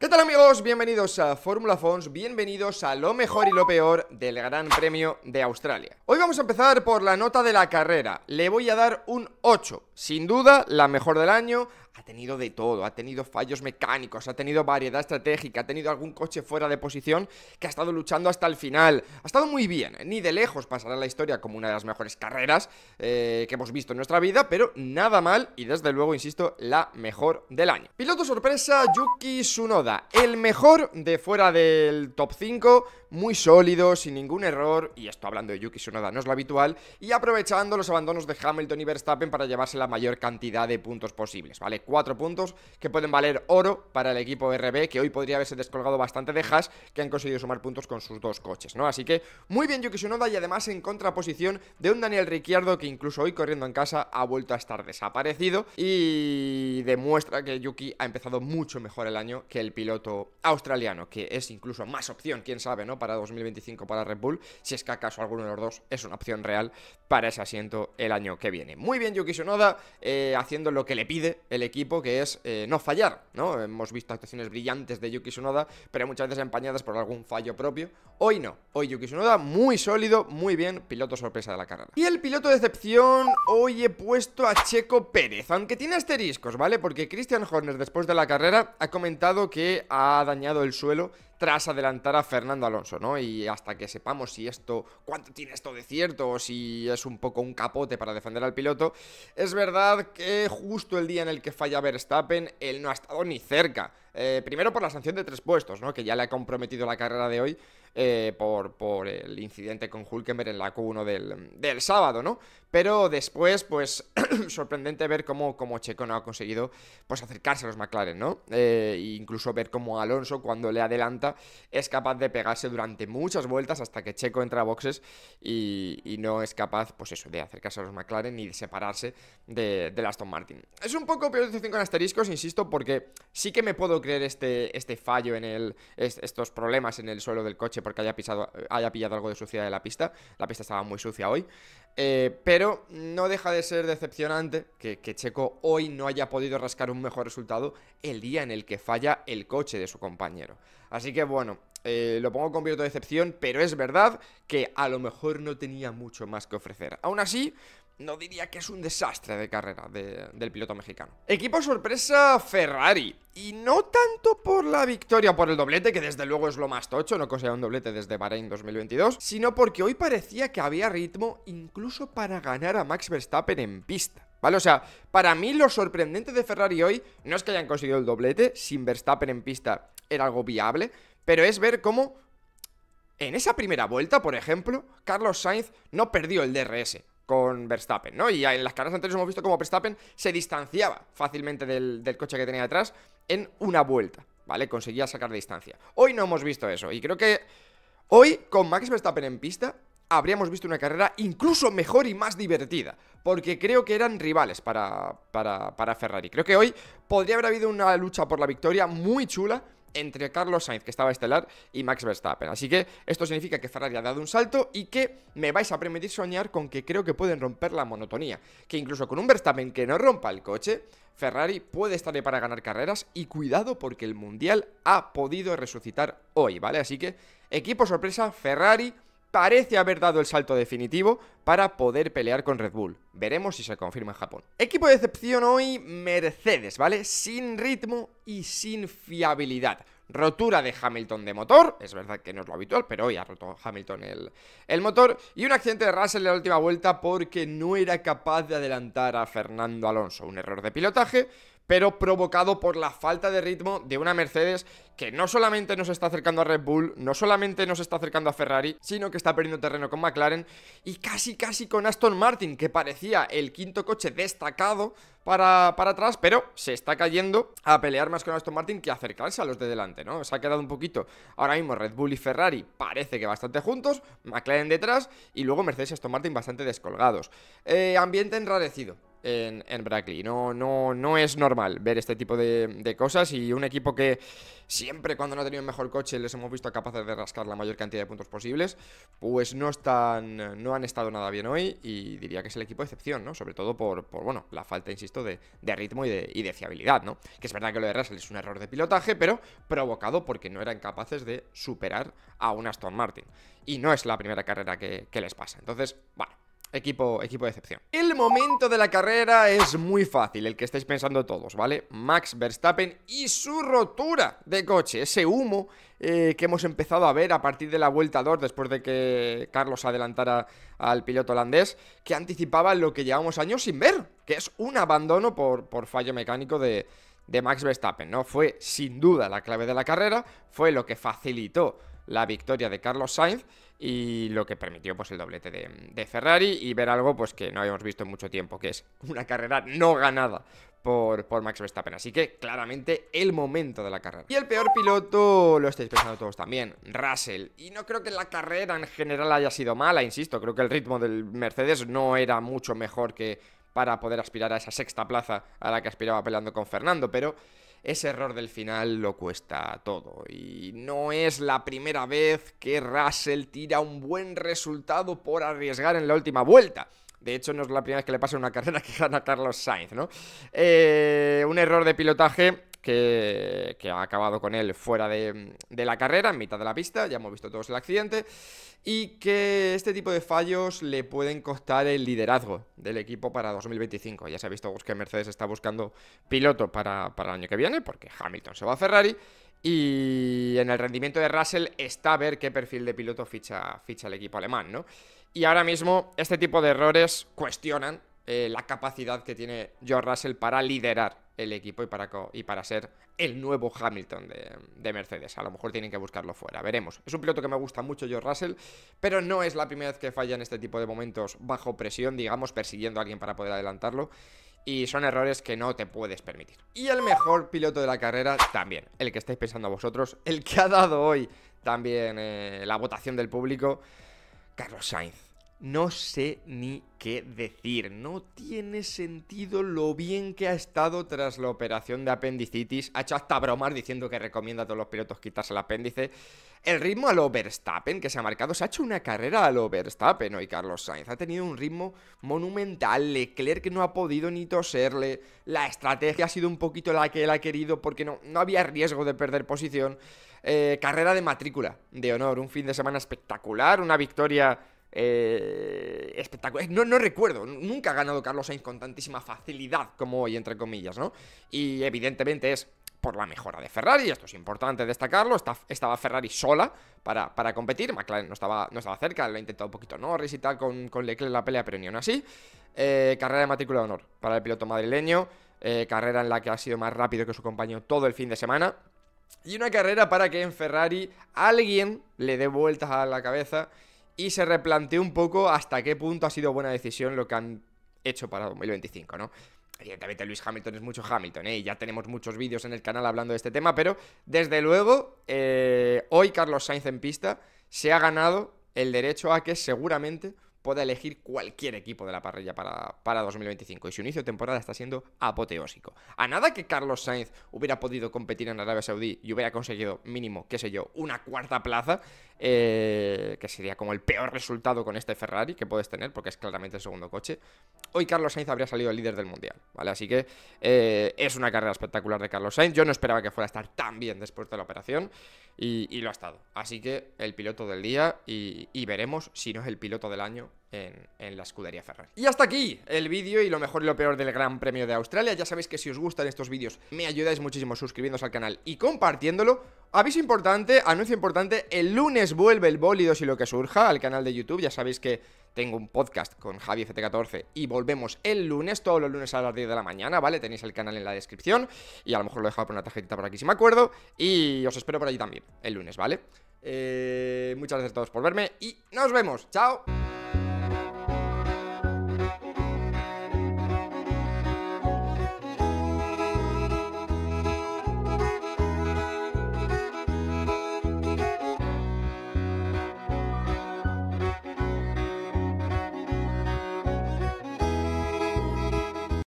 ¿Qué tal amigos? Bienvenidos a Fórmula Fons, bienvenidos a lo mejor y lo peor del Gran Premio de Australia. Hoy vamos a empezar por la nota de la carrera, le voy a dar un 8, sin duda la mejor del año, ha tenido de todo, ha tenido fallos mecánicos, ha tenido variedad estratégica, ha tenido algún coche fuera de posición que ha estado luchando hasta el final. Ha estado muy bien, ¿eh? ni de lejos pasará la historia como una de las mejores carreras eh, que hemos visto en nuestra vida, pero nada mal y desde luego, insisto, la mejor del año. Piloto sorpresa, Yuki Tsunoda, el mejor de fuera del top 5 muy sólido, sin ningún error, y esto hablando de Yuki Tsunoda no es lo habitual, y aprovechando los abandonos de Hamilton y Verstappen para llevarse la mayor cantidad de puntos posibles, ¿vale? Cuatro puntos que pueden valer oro para el equipo RB, que hoy podría haberse descolgado bastante de Haas, que han conseguido sumar puntos con sus dos coches, ¿no? Así que muy bien Yuki Tsunoda y además en contraposición de un Daniel Ricciardo que incluso hoy corriendo en casa ha vuelto a estar desaparecido y demuestra que Yuki ha empezado mucho mejor el año que el piloto australiano, que es incluso más opción, quién sabe, ¿no? para 2025 para Red Bull, si es que acaso alguno de los dos es una opción real para ese asiento el año que viene. Muy bien Yuki Tsunoda, eh, haciendo lo que le pide el equipo, que es eh, no fallar, ¿no? Hemos visto actuaciones brillantes de Yuki Tsunoda, pero muchas veces empañadas por algún fallo propio. Hoy no, hoy Yuki Tsunoda muy sólido, muy bien, piloto sorpresa de la carrera. Y el piloto de excepción, hoy he puesto a Checo Pérez, aunque tiene asteriscos, ¿vale? Porque Christian Horner después de la carrera ha comentado que ha dañado el suelo tras adelantar a Fernando Alonso, ¿no? Y hasta que sepamos si esto, cuánto tiene esto de cierto o si es un poco un capote para defender al piloto, es verdad que justo el día en el que falla Verstappen, él no ha estado ni cerca. Eh, primero por la sanción de tres puestos, ¿no? Que ya le ha comprometido la carrera de hoy. Eh, por, por el incidente con Hulkenberg en la Q1 del, sábado, ¿no? Pero después, pues, sorprendente ver cómo, cómo Checo no ha conseguido, pues, acercarse a los McLaren, ¿no? e incluso ver cómo Alonso, cuando le adelanta, es capaz de pegarse durante muchas vueltas hasta que Checo entra a boxes y, no es capaz, pues eso, de acercarse a los McLaren Ni de separarse de, Aston Martin. Es un poco priorización con asteriscos, insisto, porque sí que me puedo creer este, este fallo en el, estos problemas en el suelo del coche porque haya, pisado, pillado algo de suciedad de la pista. La pista estaba muy sucia hoy. Eh, pero no deja de ser decepcionante que, Checo hoy no haya podido rascar un mejor resultado el día en el que falla el coche de su compañero. Así que bueno, eh, lo pongo con viento de decepción, pero es verdad que a lo mejor no tenía mucho más que ofrecer. Aún así, no diría que es un desastre de carrera del piloto mexicano. Equipo sorpresa Ferrari. Y no tanto por la victoria, por el doblete, que desde luego es lo más tocho, no conseguía un doblete desde Bahrein 2022, sino porque hoy parecía que había ritmo incluso para ganar a Max Verstappen en pista. ¿Vale? O sea, para mí lo sorprendente de Ferrari hoy no es que hayan conseguido el doblete, sin Verstappen en pista era algo viable, pero es ver cómo en esa primera vuelta, por ejemplo, Carlos Sainz no perdió el DRS con Verstappen, ¿no? Y en las carreras anteriores hemos visto cómo Verstappen se distanciaba fácilmente del, coche que tenía detrás en una vuelta, ¿vale? Conseguía sacar distancia. Hoy no hemos visto eso y creo que hoy con Max Verstappen en pista habríamos visto una carrera incluso mejor y más divertida, porque creo que eran rivales para, para, para Ferrari. Creo que hoy podría haber habido una lucha por la victoria muy chula entre Carlos Sainz, que estaba estelar, y Max Verstappen. Así que esto significa que Ferrari ha dado un salto y que me vais a permitir soñar con que creo que pueden romper la monotonía. Que incluso con un Verstappen que no rompa el coche, Ferrari puede estar ahí para ganar carreras y cuidado porque el Mundial ha podido resucitar hoy, ¿vale? Así que equipo sorpresa, Ferrari parece haber dado el salto definitivo para poder pelear con Red Bull. Veremos si se confirma en Japón. Equipo de excepción hoy, Mercedes, ¿vale? Sin ritmo y sin fiabilidad. Rotura de Hamilton de motor, es verdad que no es lo habitual, pero hoy ha roto Hamilton el, el motor. Y un accidente de Russell en la última vuelta porque no era capaz de adelantar a Fernando Alonso. Un error de pilotaje pero provocado por la falta de ritmo de una Mercedes que no solamente nos está acercando a Red Bull, no solamente nos está acercando a Ferrari, sino que está perdiendo terreno con McLaren y casi casi con Aston Martin, que parecía el quinto coche destacado para, atrás, pero se está cayendo a pelear más con Aston Martin que acercarse a los de delante, ¿no? Se ha quedado un poquito ahora mismo Red Bull y Ferrari parece que bastante juntos, McLaren detrás y luego Mercedes y Aston Martin bastante descolgados. Eh, ambiente enrarecido, en, Brackley. No, no, no es normal ver este tipo de, cosas y un equipo que siempre cuando no ha tenido el mejor coche les hemos visto capaces de rascar la mayor cantidad de puntos posibles, pues no están, no han estado nada bien hoy y diría que es el equipo de excepción, ¿no? Sobre todo por, bueno, la falta, insisto, de, ritmo y de, fiabilidad, ¿no? Que es verdad que lo de Russell es un error de pilotaje, pero provocado porque no eran capaces de superar a un Aston Martin. Y no es la primera carrera que, que les pasa. Entonces, bueno. Equipo, equipo de excepción. El momento de la carrera es muy fácil, el que estáis pensando todos, ¿vale? Max Verstappen y su rotura de coche, ese humo eh, que hemos empezado a ver a partir de la vuelta 2 después de que Carlos adelantara al piloto holandés, que anticipaba lo que llevamos años sin ver, que es un abandono por, por fallo mecánico de, de Max Verstappen, ¿no? Fue sin duda la clave de la carrera, fue lo que facilitó la victoria de Carlos Sainz y lo que permitió pues el doblete de, Ferrari y ver algo pues que no habíamos visto en mucho tiempo, que es una carrera no ganada. Por, por Max Verstappen, así que claramente el momento de la carrera. Y el peor piloto lo estáis pensando todos también, Russell. Y no creo que la carrera en general haya sido mala, insisto, creo que el ritmo del Mercedes no era mucho mejor que para poder aspirar a esa sexta plaza a la que aspiraba peleando con Fernando, pero ese error del final lo cuesta todo. Y no es la primera vez que Russell tira un buen resultado por arriesgar en la última vuelta. De hecho, no es la primera vez que le pasa una carrera que gana Carlos Sainz, ¿no? Eh, un error de pilotaje que, ha acabado con él fuera de, la carrera, en mitad de la pista, ya hemos visto todos el accidente, y que este tipo de fallos le pueden costar el liderazgo del equipo para 2025. Ya se ha visto que Mercedes está buscando piloto para, el año que viene, porque Hamilton se va a Ferrari, y en el rendimiento de Russell está a ver qué perfil de piloto ficha, ficha el equipo alemán, Y ahora mismo este tipo de errores cuestionan eh, la capacidad que tiene George Russell para liderar el equipo y para, y para ser el nuevo Hamilton de, Mercedes. A lo mejor tienen que buscarlo fuera, veremos. Es un piloto que me gusta mucho, George Russell, pero no es la primera vez que falla en este tipo de momentos bajo presión, digamos, persiguiendo a alguien para poder adelantarlo. Y son errores que no te puedes permitir. Y el mejor piloto de la carrera también, el que estáis pensando vosotros, el que ha dado hoy también eh, la votación del público, Carlos Sainz no sé ni qué decir. No tiene sentido lo bien que ha estado tras la operación de apendicitis. Ha hecho hasta bromas diciendo que recomienda a todos los pilotos quitarse el apéndice. El ritmo al Verstappen que se ha marcado. Se ha hecho una carrera al Overstappen hoy, Carlos Sainz. Ha tenido un ritmo monumental. Leclerc no ha podido ni toserle. La estrategia ha sido un poquito la que él ha querido porque no, no había riesgo de perder posición. Eh, carrera de matrícula de honor. Un fin de semana espectacular. Una victoria eh, espectacular. No, recuerdo, nunca ha ganado Carlos Sainz con tantísima facilidad como hoy, entre comillas, ¿no? Y evidentemente es por la mejora de Ferrari, esto es importante destacarlo, estaba Ferrari sola para, para, competir, McLaren no estaba, no estaba cerca, lo ha intentado un poquito ¿no? y tal con, con Leclerc la pelea, pero ni aún así. Eh, carrera de matrícula de honor para el piloto madrileño, eh, carrera en la que ha sido más rápido que su compañero todo el fin de semana, y una carrera para que en Ferrari alguien le dé vueltas a la cabeza y se replanteó un poco hasta qué punto ha sido buena decisión lo que han hecho para 2025, ¿no? Evidentemente Luis Hamilton es mucho Hamilton, ¿eh? Y ya tenemos muchos vídeos en el canal hablando de este tema, pero desde luego, eh, hoy Carlos Sainz en pista se ha ganado el derecho a que seguramente Puede elegir cualquier equipo de la parrilla para, 2025. Y su inicio de temporada está siendo apoteósico. A nada que Carlos Sainz hubiera podido competir en Arabia Saudí y hubiera conseguido mínimo, qué sé yo, una cuarta plaza, eh, que sería como el peor resultado con este Ferrari que puedes tener, porque es claramente el segundo coche, hoy Carlos Sainz habría salido líder del Mundial, ¿vale? Así que eh, es una carrera espectacular de Carlos Sainz. Yo no esperaba que fuera a estar tan bien después de la operación y, lo ha estado. Así que el piloto del día y veremos si no es el piloto del año en, la escudería Ferrari. Y hasta aquí el vídeo y lo mejor y lo peor del Gran Premio de Australia. Ya sabéis que si os gustan estos vídeos me ayudáis muchísimo suscribiéndoos al canal y compartiéndolo. Aviso importante, anuncio importante, el lunes vuelve el Bólido y lo que surja al canal de YouTube. Ya sabéis que tengo un podcast con Javi FT14 y volvemos el lunes, todos los lunes a las 10 de la mañana, ¿vale? Tenéis el canal en la descripción y a lo mejor lo he dejado por una tarjetita por aquí si me acuerdo. Y os espero por allí también el lunes, ¿vale? Eh, muchas gracias a todos por verme y nos vemos. ¡Chao!